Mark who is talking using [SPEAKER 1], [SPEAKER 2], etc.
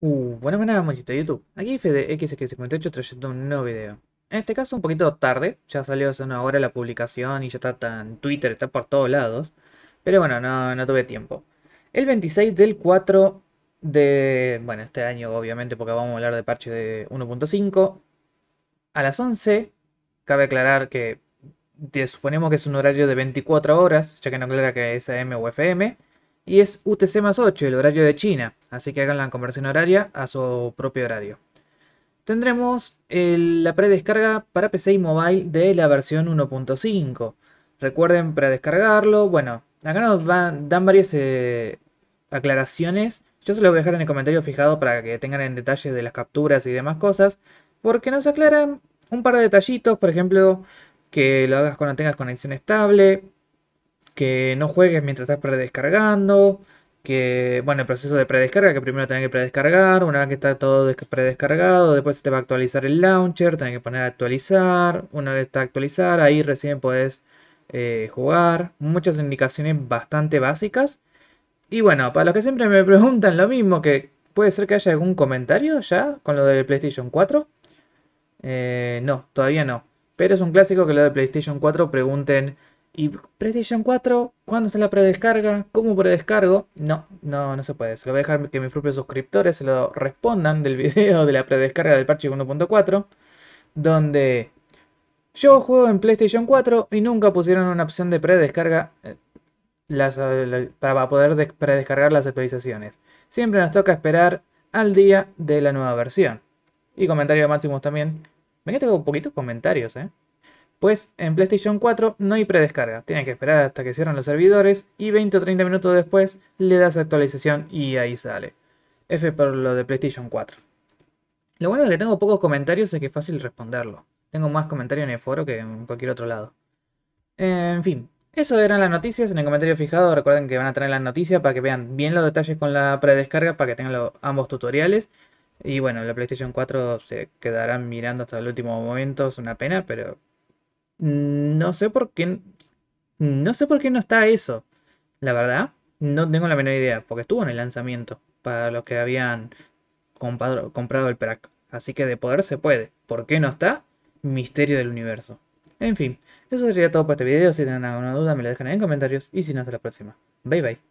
[SPEAKER 1] Uh, buenas, buenas, muchachos de YouTube. Aquí FDXX58 trayendo un nuevo video. En este caso un poquito tarde, ya salió hace una hora la publicación y ya está, tan en Twitter, está por todos lados. Pero bueno, no, tuve tiempo. El 26 del 4 de... bueno, este año obviamente porque vamos a hablar de parche de 1.5. A las 11, cabe aclarar que suponemos que es un horario de 24 horas, ya que no aclara que es AM o FM y es UTC más 8, el horario de China, así que hagan la conversión horaria a su propio horario. Tendremos la predescarga para PC y mobile de la versión 1.5. Recuerden predescargarlo. Bueno, acá nos dan varias eh, aclaraciones. Yo se los voy a dejar en el comentario fijado para que tengan en detalle de las capturas y demás cosas. Porque nos aclaran un par de detallitos, por ejemplo, que lo hagas cuando tengas conexión estable, que no juegues mientras estás predescargando, que, bueno, el proceso de predescarga, que primero tenés que predescargar, una vez que está todo predescargado, después se te va a actualizar el launcher, tenés que poner actualizar, una vez está actualizar, ahí recién podés eh, jugar, muchas indicaciones bastante básicas. Y bueno, para los que siempre me preguntan lo mismo, que puede ser que haya algún comentario ya con lo del PlayStation 4. Eh, no, todavía no. Pero es un clásico que lo de PlayStation 4 pregunten y PlayStation 4, ¿cuándo se la predescarga? ¿Cómo predescargo? No, no, no se puede. Se lo voy a dejar que mis propios suscriptores se lo respondan del video de la predescarga del parche 1.4. Donde yo juego en PlayStation 4 y nunca pusieron una opción de predescarga eh, eh, para poder predescargar las actualizaciones. Siempre nos toca esperar al día de la nueva versión. Y comentarios máximos también. Me que tengo poquitos comentarios, eh. Pues en PlayStation 4 no hay predescarga, tienen que esperar hasta que cierren los servidores y 20 o 30 minutos después le das actualización y ahí sale. F por lo de PlayStation 4. Lo bueno es que tengo pocos comentarios es que es fácil responderlo. Tengo más comentarios en el foro que en cualquier otro lado. En fin, eso eran las noticias. En el comentario fijado recuerden que van a tener las noticias para que vean bien los detalles con la predescarga, para que tengan ambos tutoriales. Y bueno, la PlayStation 4 se quedarán mirando hasta el último momento, es una pena, pero no sé por qué. No sé por qué no está eso. La verdad, no tengo la menor idea. Porque estuvo en el lanzamiento. Para los que habían comprado, el pack. Así que de poder se puede. ¿Por qué no está? Misterio del universo. En fin, eso sería todo para este video. Si tienen alguna duda me la dejan en comentarios. Y si no, hasta la próxima. Bye bye.